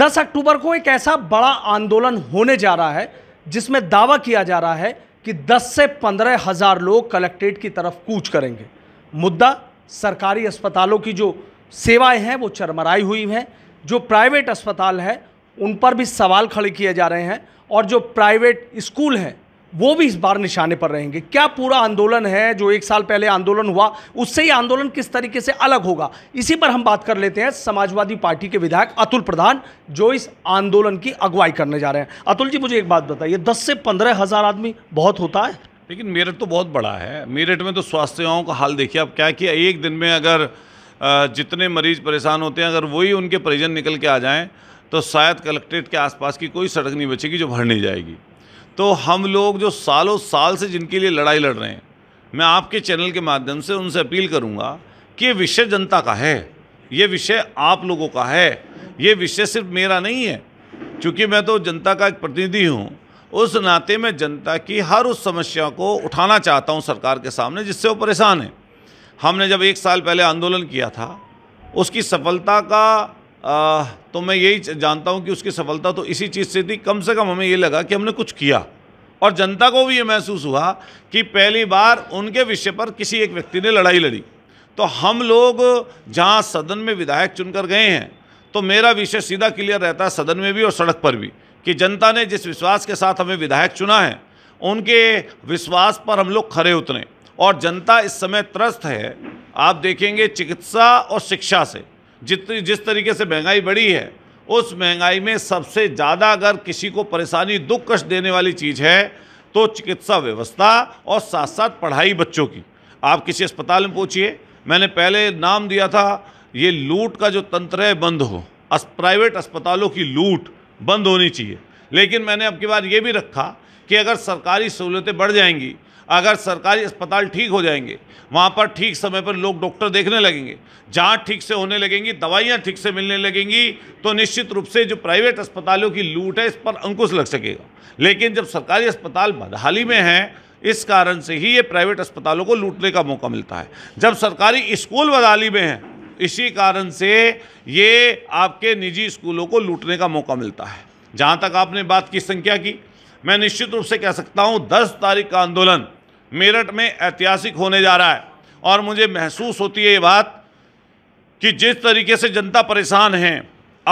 10 अक्टूबर को एक ऐसा बड़ा आंदोलन होने जा रहा है जिसमें दावा किया जा रहा है कि 10 से पंद्रह हज़ार लोग कलेक्ट्रेट की तरफ कूच करेंगे मुद्दा सरकारी अस्पतालों की जो सेवाएं हैं वो चरमराई हुई हैं जो प्राइवेट अस्पताल हैं उन पर भी सवाल खड़े किए जा रहे हैं और जो प्राइवेट स्कूल हैं वो भी इस बार निशाने पर रहेंगे क्या पूरा आंदोलन है जो एक साल पहले आंदोलन हुआ उससे ही आंदोलन किस तरीके से अलग होगा इसी पर हम बात कर लेते हैं समाजवादी पार्टी के विधायक अतुल प्रधान जो इस आंदोलन की अगुवाई करने जा रहे हैं अतुल जी मुझे एक बात बताइए दस से पंद्रह हज़ार आदमी बहुत होता है लेकिन मेरठ तो बहुत बड़ा है मेरठ में तो स्वास्थ्य सेवाओं का हाल देखिए अब क्या कि एक दिन में अगर जितने मरीज परेशान होते हैं अगर वही उनके परिजन निकल के आ जाएं तो शायद कलेक्ट्रेट के आसपास की कोई सड़क नहीं बचेगी जो भर नहीं जाएगी तो हम लोग जो सालों साल से जिनके लिए लड़ाई लड़ रहे हैं मैं आपके चैनल के माध्यम से उनसे अपील करूँगा कि ये विषय जनता का है ये विषय आप लोगों का है ये विषय सिर्फ मेरा नहीं है क्योंकि मैं तो जनता का एक प्रतिनिधि हूँ उस नाते में जनता की हर उस समस्या को उठाना चाहता हूँ सरकार के सामने जिससे वो परेशान है हमने जब एक साल पहले आंदोलन किया था उसकी सफलता का आ, तो मैं यही जानता हूँ कि उसकी सफलता तो इसी चीज़ से थी कम से कम हमें ये लगा कि हमने कुछ किया और जनता को भी ये महसूस हुआ कि पहली बार उनके विषय पर किसी एक व्यक्ति ने लड़ाई लड़ी तो हम लोग जहाँ सदन में विधायक चुनकर गए हैं तो मेरा विषय सीधा क्लियर रहता है सदन में भी और सड़क पर भी कि जनता ने जिस विश्वास के साथ हमें विधायक चुना है उनके विश्वास पर हम लोग खड़े उतरें और जनता इस समय त्रस्त है आप देखेंगे चिकित्सा और शिक्षा से जितनी जिस तरीके से महंगाई बढ़ी है उस महंगाई में सबसे ज़्यादा अगर किसी को परेशानी दुख कष्ट देने वाली चीज़ है तो चिकित्सा व्यवस्था और साथ साथ पढ़ाई बच्चों की आप किसी अस्पताल में पूछिए मैंने पहले नाम दिया था ये लूट का जो तंत्र है बंद हो अस प्राइवेट अस्पतालों की लूट बंद होनी चाहिए लेकिन मैंने अब की बार ये भी रखा कि अगर सरकारी सहूलतें बढ़ जाएंगी अगर सरकारी अस्पताल ठीक हो जाएंगे वहाँ पर ठीक समय पर लोग डॉक्टर देखने लगेंगे जहाँ ठीक से होने लगेंगी दवाइयाँ ठीक से मिलने लगेंगी तो निश्चित रूप से जो प्राइवेट अस्पतालों की लूट है इस पर अंकुश लग सकेगा लेकिन जब सरकारी अस्पताल बदहाली में हैं इस कारण से ही ये प्राइवेट अस्पतालों को लूटने का मौका मिलता है जब सरकारी स्कूल बदहाली में हैं इसी कारण से ये आपके निजी स्कूलों को लूटने का मौका मिलता है जहाँ तक आपने बात की संख्या की मैं निश्चित रूप से कह सकता हूँ दस तारीख का आंदोलन मेरठ में ऐतिहासिक होने जा रहा है और मुझे महसूस होती है ये बात कि जिस तरीके से जनता परेशान है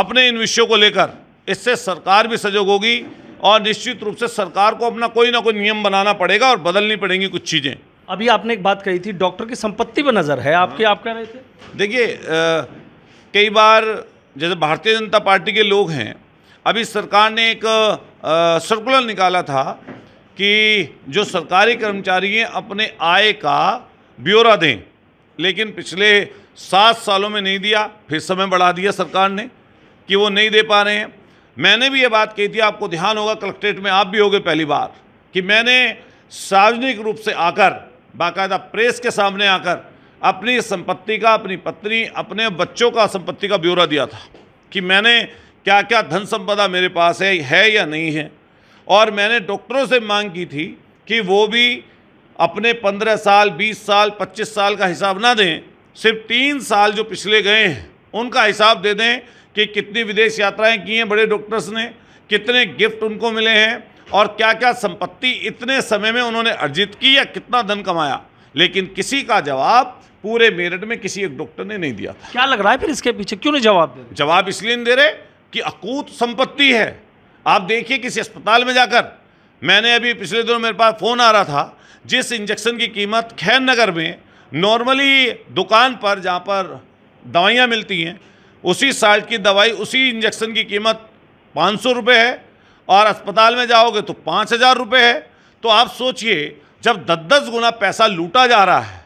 अपने इन विषयों को लेकर इससे सरकार भी सजग होगी और निश्चित रूप से सरकार को अपना कोई ना कोई नियम बनाना पड़ेगा और बदलनी पड़ेंगी कुछ चीज़ें अभी आपने एक बात कही थी डॉक्टर की संपत्ति पर नज़र है आपके आप कह रहे थे देखिए कई बार जैसे भारतीय जनता पार्टी के लोग हैं अभी सरकार ने एक सर्कुलर निकाला था कि जो सरकारी कर्मचारी हैं अपने आय का ब्यौरा दें लेकिन पिछले सात सालों में नहीं दिया फिर समय बढ़ा दिया सरकार ने कि वो नहीं दे पा रहे हैं मैंने भी ये बात कही थी आपको ध्यान होगा कलेक्ट्रेट में आप भी होगे पहली बार कि मैंने सार्वजनिक रूप से आकर बाकायदा प्रेस के सामने आकर अपनी संपत्ति का अपनी पत्नी अपने बच्चों का संपत्ति का ब्यौरा दिया था कि मैंने क्या क्या धन संपदा मेरे पास है है या नहीं है और मैंने डॉक्टरों से मांग की थी कि वो भी अपने पंद्रह साल बीस साल पच्चीस साल का हिसाब ना दें सिर्फ तीन साल जो पिछले गए हैं उनका हिसाब दे दें कि कितनी विदेश यात्राएं की हैं बड़े डॉक्टर्स ने कितने गिफ्ट उनको मिले हैं और क्या क्या संपत्ति इतने समय में उन्होंने अर्जित की या कितना धन कमाया लेकिन किसी का जवाब पूरे मेरठ में किसी एक डॉक्टर ने नहीं दिया था क्या लग रहा है फिर इसके पीछे क्यों नहीं जवाब दे जवाब इसलिए नहीं दे रहे कि अकूत संपत्ति है आप देखिए किसी अस्पताल में जाकर मैंने अभी पिछले दिनों मेरे पास फ़ोन आ रहा था जिस इंजेक्शन की कीमत खैर नगर में नॉर्मली दुकान पर जहाँ पर दवाइयाँ मिलती हैं उसी साल्ट की दवाई उसी इंजेक्शन की कीमत पाँच सौ रुपये है और अस्पताल में जाओगे तो पाँच हज़ार रुपये है तो आप सोचिए जब दस दस गुना पैसा लूटा जा रहा है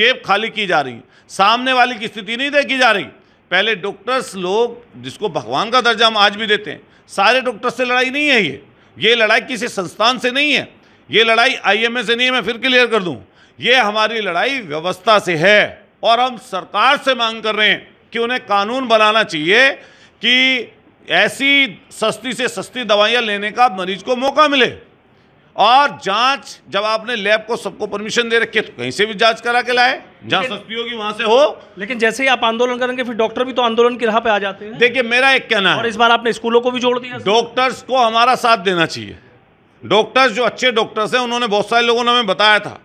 जेब खाली की जा रही सामने वाले की स्थिति नहीं देखी जा रही पहले डॉक्टर्स लोग जिसको भगवान का दर्जा हम आज भी देते हैं सारे डॉक्टर्स से लड़ाई नहीं है ये ये लड़ाई किसी संस्थान से नहीं है ये लड़ाई आईएमए से नहीं है मैं फिर क्लियर कर दूं ये हमारी लड़ाई व्यवस्था से है और हम सरकार से मांग कर रहे हैं कि उन्हें कानून बनाना चाहिए कि ऐसी सस्ती से सस्ती दवाइयाँ लेने का मरीज को मौका मिले और जांच जब आपने लैब को सबको परमिशन दे रखी है तो कहीं से भी जांच करा के लाए जहां सस्ती होगी वहां से हो लेकिन जैसे ही आप आंदोलन करेंगे फिर डॉक्टर भी तो आंदोलन की राह पे आ जाते हैं देखिए मेरा एक कहना है और इस बार आपने स्कूलों को भी जोड़ दिया डॉक्टर्स को हमारा साथ देना चाहिए डॉक्टर्स जो अच्छे डॉक्टर्स हैं उन्होंने बहुत सारे लोगों ने हमें बताया था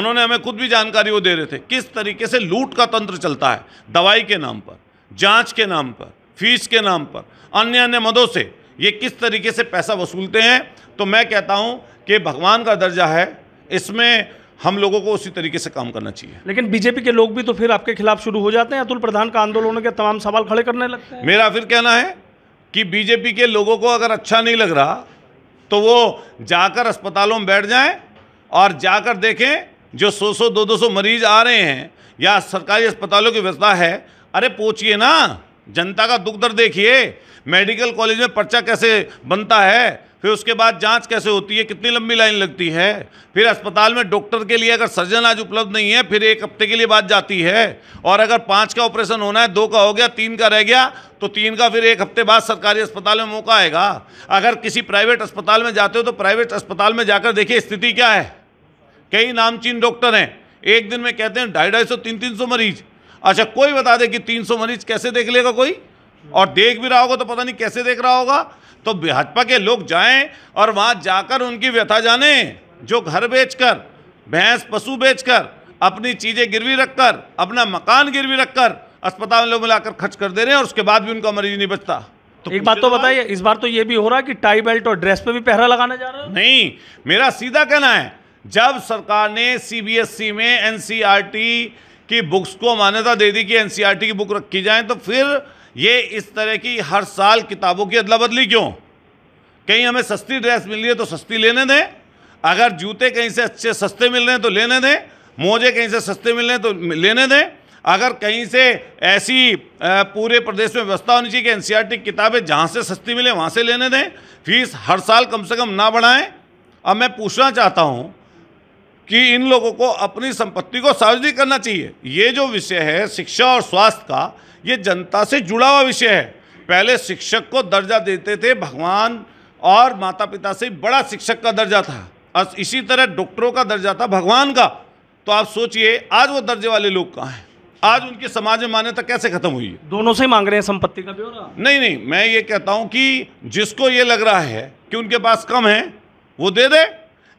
उन्होंने हमें खुद भी जानकारी वो दे रहे थे किस तरीके से लूट का तंत्र चलता है दवाई के नाम पर जाँच के नाम पर फीस के नाम पर अन्य अन्य मदों से ये किस तरीके से पैसा वसूलते हैं तो मैं कहता हूँ कि भगवान का दर्जा है इसमें हम लोगों को उसी तरीके से काम करना चाहिए लेकिन बीजेपी के लोग भी तो फिर आपके खिलाफ शुरू हो जाते हैं अतुल प्रधान का आंदोलन के तमाम सवाल खड़े करने लगते हैं मेरा फिर कहना है कि बीजेपी के लोगों को अगर अच्छा नहीं लग रहा तो वो जाकर अस्पतालों में बैठ जाएं और जाकर देखें जो सौ सौ दो दो सौ मरीज आ रहे हैं या सरकारी अस्पतालों की व्यवस्था है अरे पूछिए ना जनता का दुख दर्द देखिए मेडिकल कॉलेज में पर्चा कैसे बनता है फिर उसके बाद जांच कैसे होती है कितनी लंबी लाइन लगती है फिर अस्पताल में डॉक्टर के लिए अगर सर्जन आज उपलब्ध नहीं है फिर एक हफ्ते के लिए बात जाती है और अगर पाँच का ऑपरेशन होना है दो का हो गया तीन का रह गया तो तीन का फिर एक हफ्ते बाद सरकारी अस्पताल में मौका आएगा अगर किसी प्राइवेट अस्पताल में जाते हो तो प्राइवेट अस्पताल में जाकर देखिए स्थिति क्या है कई नामचीन डॉक्टर हैं एक दिन में कहते हैं ढाई ढाई सौ तीन तीन सौ मरीज़ अच्छा कोई बता दे कि 300 मरीज कैसे देख लेगा कोई और देख भी रहा होगा तो पता नहीं कैसे देख रहा होगा तो भाजपा के लोग जाएं और वहाँ जाकर उनकी व्यथा जाने जो घर बेचकर भैंस पशु बेचकर अपनी चीज़ें गिरवी रखकर अपना मकान गिरवी रखकर अस्पताल में मिलाकर खर्च कर दे रहे हैं और उसके बाद भी उनका मरीज नहीं बचता तो एक बात तो बताइए इस बार तो ये भी हो रहा है कि टाई बेल्ट और ड्रेस पे भी पहरा लगाना जा रहा है नहीं मेरा सीधा कहना है जब सरकार ने सीबीएसई e में एनसीईआरटी कि बुक्स को मान्यता दे दी कि एनसीईआरटी की बुक रखी जाए तो फिर ये इस तरह की हर साल किताबों की अदला बदली क्यों कहीं हमें सस्ती ड्रेस मिल रही है तो सस्ती लेने दें अगर जूते कहीं से अच्छे सस्ते मिल रहे हैं तो लेने दें मोजे कहीं से सस्ते मिल रहे हैं तो लेने दें अगर कहीं से ऐसी पूरे प्रदेश में व्यवस्था होनी चाहिए कि एनसीईआरटी किताबें जहाँ से सस्ती मिले वहाँ से लेने दें फीस हर साल कम से कम ना बढ़ाएं अब मैं पूछना चाहता हूँ कि इन लोगों को अपनी संपत्ति को सार्वजनिक करना चाहिए ये जो विषय है शिक्षा और स्वास्थ्य का ये जनता से जुड़ा हुआ विषय है पहले शिक्षक को दर्जा देते थे भगवान और माता पिता से बड़ा शिक्षक का दर्जा था और इसी तरह डॉक्टरों का दर्जा था भगवान का तो आप सोचिए आज वो दर्जे वाले लोग कहाँ हैं आज उनकी समाज में मान्यता कैसे खत्म हुई है दोनों से मांग रहे हैं संपत्ति का ब्यौरा नहीं नहीं मैं ये कहता हूँ कि जिसको ये लग रहा है कि उनके पास कम है वो दे दे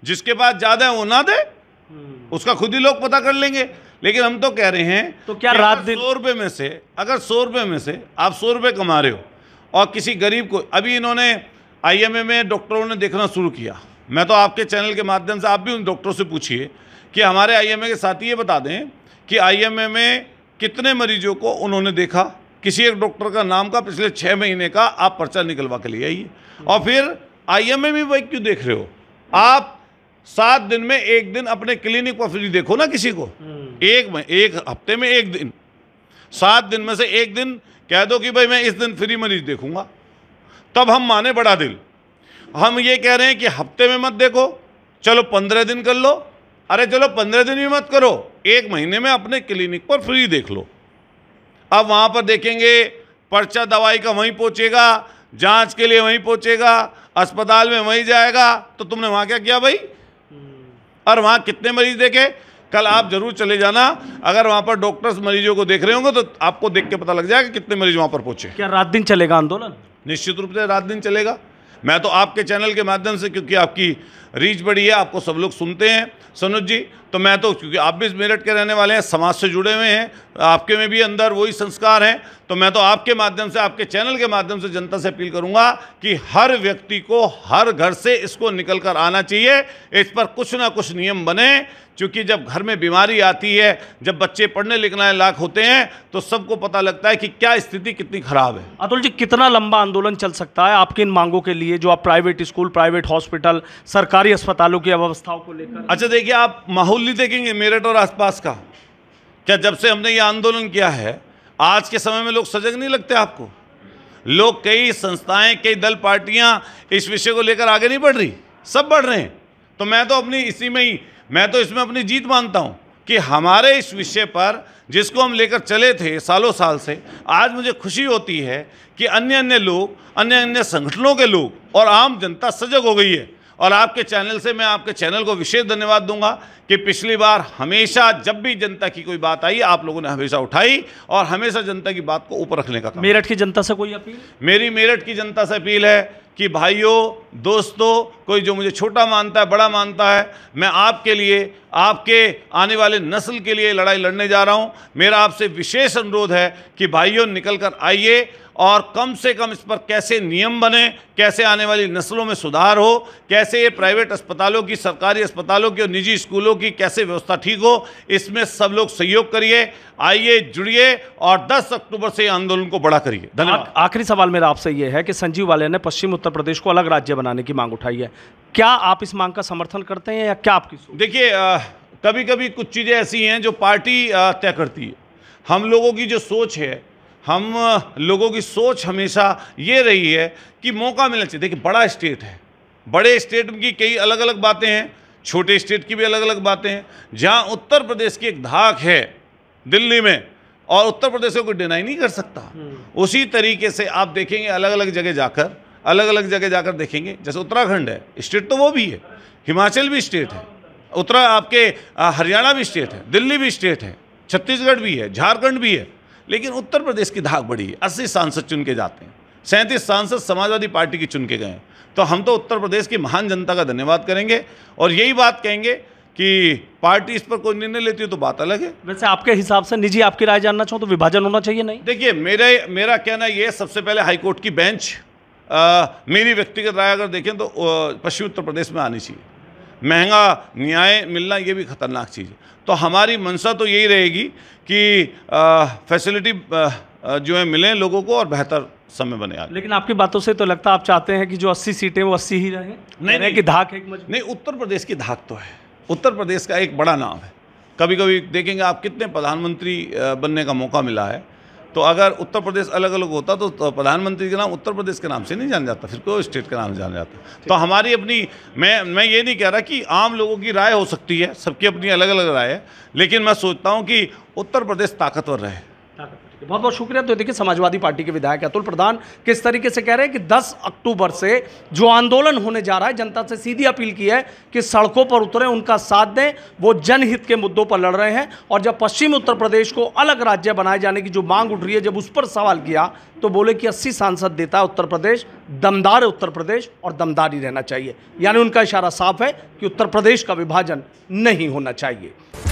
जिसके पास ज़्यादा है वो ना दे हम्म। उसका खुद ही लोग पता कर लेंगे लेकिन हम तो कह रहे हैं तो क्या रात दिन सौ रुपये में से अगर सौ रुपये में से आप सौ रुपये कमा रहे हो और किसी गरीब को अभी इन्होंने आईएमए में डॉक्टरों ने देखना शुरू किया मैं तो आपके चैनल के माध्यम से आप भी उन डॉक्टरों से पूछिए कि हमारे आईएमए के साथ ये बता दें कि आईएमए में कितने मरीजों को उन्होंने देखा किसी एक डॉक्टर का नाम का पिछले छः महीने का आप पर्चा निकलवा के ले आइए और फिर आईएमए भी भाई क्यों देख रहे हो आप सात दिन में एक दिन अपने क्लिनिक पर फ्री देखो ना किसी को हम्म। एक में एक हफ्ते में एक दिन सात दिन में से एक दिन कह दो कि भाई मैं इस दिन फ्री मरीज देखूंगा तब हम माने बड़ा दिल हम ये कह रहे हैं कि हफ्ते में मत देखो चलो पंद्रह दिन कर लो अरे चलो पंद्रह दिन भी मत करो एक महीने में अपने क्लिनिक पर फ्री देख लो अब वहाँ पर देखेंगे पर्चा दवाई का वहीं पहुँचेगा जांच के लिए वहीं पहुँचेगा अस्पताल में वहीं जाएगा तो तुमने वहाँ क्या किया भाई और वहाँ कितने मरीज देखे कल आप जरूर चले जाना अगर वहाँ पर डॉक्टर्स मरीजों को देख रहे होंगे तो आपको देख के पता लग जाएगा कि कितने मरीज वहाँ पर पहुँचे क्या रात दिन चलेगा आंदोलन निश्चित रूप से रात दिन चलेगा मैं तो आपके चैनल के माध्यम से क्योंकि आपकी रीच बड़ी है आपको सब लोग सुनते हैं सनोज जी तो मैं तो क्योंकि आप भी मेरठ के रहने वाले हैं समाज से जुड़े हुए हैं आपके में भी अंदर वही संस्कार हैं तो मैं तो आपके माध्यम से आपके चैनल के माध्यम से जनता से अपील करूंगा कि हर व्यक्ति को हर घर से इसको निकल कर आना चाहिए इस पर कुछ ना कुछ नियम बने क्योंकि जब घर में बीमारी आती है जब बच्चे पढ़ने लिखने लाख होते हैं तो सबको पता लगता है कि क्या स्थिति कितनी खराब है अतुल जी कितना लंबा आंदोलन चल सकता है आपकी इन मांगों के लिए जो आप प्राइवेट स्कूल प्राइवेट हॉस्पिटल सरकारी अस्पतालों की अवस्थाओं को लेकर अच्छा देखिए आप माहौल क्लोजली देखेंगे मेरठ और आसपास का क्या जब से हमने ये आंदोलन किया है आज के समय में लोग सजग नहीं लगते आपको लोग कई संस्थाएं कई दल पार्टियां इस विषय को लेकर आगे नहीं बढ़ रही सब बढ़ रहे हैं तो मैं तो अपनी इसी में ही मैं तो इसमें अपनी जीत मानता हूँ कि हमारे इस विषय पर जिसको हम लेकर चले थे सालों साल से आज मुझे खुशी होती है कि अन्य अन्य लोग अन्य अन्य संगठनों के लोग और आम जनता सजग हो गई है और आपके चैनल से मैं आपके चैनल को विशेष धन्यवाद दूंगा कि पिछली बार हमेशा जब भी जनता की कोई बात आई आप लोगों ने हमेशा उठाई और हमेशा जनता की बात को ऊपर रखने का मेरठ की जनता से कोई अपील मेरी मेरठ की जनता से अपील है कि भाइयों दोस्तों कोई जो मुझे छोटा मानता है बड़ा मानता है मैं आपके लिए आपके आने वाले नस्ल के लिए लड़ाई लड़ने जा रहा हूं मेरा आपसे विशेष अनुरोध है कि भाइयों निकल कर आइए और कम से कम इस पर कैसे नियम बने कैसे आने वाली नस्लों में सुधार हो कैसे ये प्राइवेट अस्पतालों की सरकारी अस्पतालों की और निजी स्कूलों की कैसे व्यवस्था ठीक हो इसमें सब लोग सहयोग करिए आइए जुड़िए और 10 अक्टूबर से आंदोलन को बड़ा करिए धन्यवाद आखिरी सवाल मेरा आपसे ये है कि संजीव वाले ने पश्चिम उत्तर प्रदेश को अलग राज्य बना बनाने की मांग उठाई है क्या आप इस मांग का समर्थन करते हैं या क्या आपकी देखिए कभी कभी कुछ चीज़ें ऐसी हैं जो पार्टी तय करती है हम लोगों की जो सोच है हम लोगों की सोच हमेशा ये रही है कि मौका मिलना चाहिए देखिए बड़ा स्टेट है बड़े स्टेट की कई अलग अलग बातें हैं छोटे स्टेट की भी अलग अलग बातें हैं जहाँ उत्तर प्रदेश की एक धाक है दिल्ली में और उत्तर प्रदेश को कोई डिनाई नहीं कर सकता हम्म। उसी तरीके से आप देखेंगे अलग अलग जगह जाकर अलग अलग जगह जाकर देखेंगे जैसे उत्तराखंड है स्टेट तो वो भी है हिमाचल भी स्टेट है उत्तरा आपके हरियाणा भी स्टेट है दिल्ली भी स्टेट है छत्तीसगढ़ भी है झारखंड भी है लेकिन उत्तर प्रदेश की धाक बड़ी है अस्सी सांसद चुन के जाते हैं सैंतीस सांसद समाजवादी पार्टी की चुन के गए तो हम तो उत्तर प्रदेश की महान जनता का धन्यवाद करेंगे और यही बात कहेंगे कि पार्टी इस पर कोई निर्णय लेती है तो बात अलग है वैसे आपके हिसाब से निजी आपकी राय जानना चाहो तो विभाजन होना चाहिए नहीं देखिए मेरे मेरा कहना ये सबसे पहले हाईकोर्ट की बेंच आ, मेरी व्यक्तिगत राय अगर देखें तो पश्चिमी उत्तर प्रदेश में आनी चाहिए महंगा न्याय मिलना ये भी खतरनाक चीज़ है तो हमारी मंशा तो यही रहेगी कि फैसिलिटी जो है मिले लोगों को और बेहतर समय बने आगे लेकिन आपकी बातों से तो लगता है आप चाहते हैं कि जो 80 सीटें वो 80 ही रहें नहीं नहीं कि धाक एक नहीं उत्तर प्रदेश की धाक तो है उत्तर प्रदेश का एक बड़ा नाम है कभी कभी देखेंगे आप कितने प्रधानमंत्री बनने का मौका मिला है तो अगर उत्तर प्रदेश अलग अलग होता तो, तो प्रधानमंत्री के नाम उत्तर प्रदेश के नाम से नहीं जाना जाता फिर कोई स्टेट के नाम से जाना जाता तो हमारी अपनी मैं मैं ये नहीं कह रहा कि आम लोगों की राय हो सकती है सबकी अपनी अलग अलग राय है लेकिन मैं सोचता हूँ कि उत्तर प्रदेश ताकतवर रहे बहुत बहुत शुक्रिया तो देखिए समाजवादी पार्टी के विधायक अतुल प्रधान किस तरीके से कह रहे हैं कि 10 अक्टूबर से जो आंदोलन होने जा रहा है जनता से सीधी अपील की है कि सड़कों पर उतरें उनका साथ दें वो जनहित के मुद्दों पर लड़ रहे हैं और जब पश्चिम उत्तर प्रदेश को अलग राज्य बनाए जाने की जो मांग उठ रही है जब उस पर सवाल किया तो बोले कि अस्सी सांसद देता है उत्तर प्रदेश दमदार उत्तर प्रदेश और दमदार रहना चाहिए यानी उनका इशारा साफ है कि उत्तर प्रदेश का विभाजन नहीं होना चाहिए